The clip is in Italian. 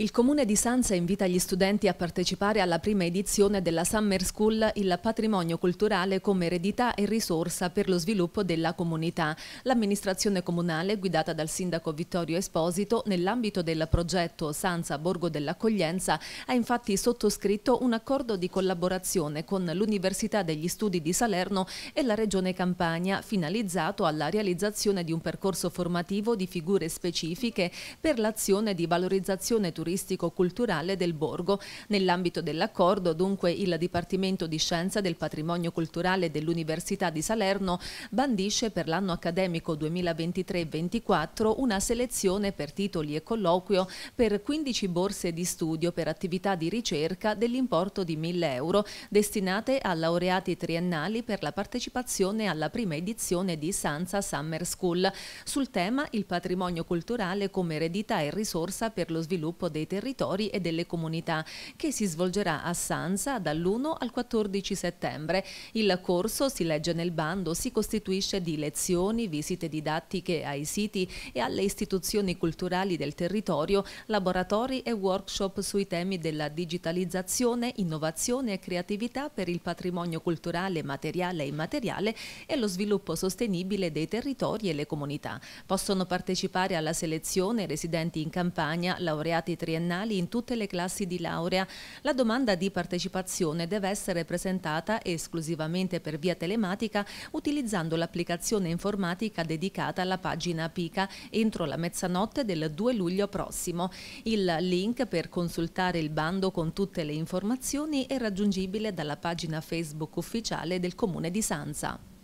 Il comune di Sanza invita gli studenti a partecipare alla prima edizione della Summer School Il patrimonio culturale come eredità e risorsa per lo sviluppo della comunità. L'amministrazione comunale, guidata dal sindaco Vittorio Esposito, nell'ambito del progetto Sanza Borgo dell'Accoglienza, ha infatti sottoscritto un accordo di collaborazione con l'Università degli Studi di Salerno e la Regione Campania, finalizzato alla realizzazione di un percorso formativo di figure specifiche per l'azione di valorizzazione turistica turistico-culturale del borgo. Nell'ambito dell'accordo, dunque, il Dipartimento di Scienza del Patrimonio Culturale dell'Università di Salerno bandisce per l'anno accademico 2023-24 una selezione per titoli e colloquio per 15 borse di studio per attività di ricerca dell'importo di 1000 euro destinate a laureati triennali per la partecipazione alla prima edizione di Sanza Summer School sul tema il patrimonio culturale come eredità e risorsa per lo sviluppo del dei territori e delle comunità che si svolgerà a Sansa dall'1 al 14 settembre. Il corso, si legge nel bando, si costituisce di lezioni, visite didattiche ai siti e alle istituzioni culturali del territorio, laboratori e workshop sui temi della digitalizzazione, innovazione e creatività per il patrimonio culturale, materiale e immateriale e lo sviluppo sostenibile dei territori e le comunità. Possono partecipare alla selezione residenti in campagna, laureati 3 triennali in tutte le classi di laurea. La domanda di partecipazione deve essere presentata esclusivamente per via telematica utilizzando l'applicazione informatica dedicata alla pagina PICA entro la mezzanotte del 2 luglio prossimo. Il link per consultare il bando con tutte le informazioni è raggiungibile dalla pagina Facebook ufficiale del Comune di Sanza.